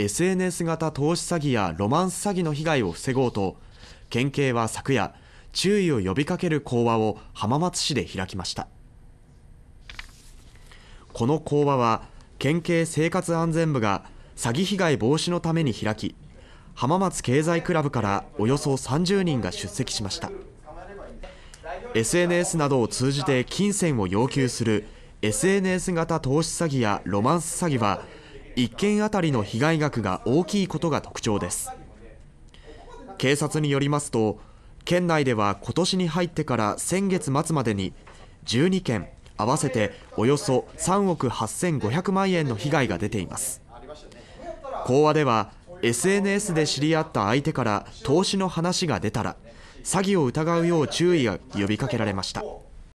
SNS 型投資詐欺やロマンス詐欺の被害を防ごうと県警は昨夜注意を呼びかける講話を浜松市で開きましたこの講話は県警生活安全部が詐欺被害防止のために開き浜松経済クラブからおよそ30人が出席しました SNS などを通じて金銭を要求する SNS 型投資詐欺やロマンス詐欺は1件あたりの被害額が大きいことが特徴です警察によりますと県内では今年に入ってから先月末までに12件合わせておよそ3億8500万円の被害が出ています講話では SNS で知り合った相手から投資の話が出たら詐欺を疑うよう注意が呼びかけられました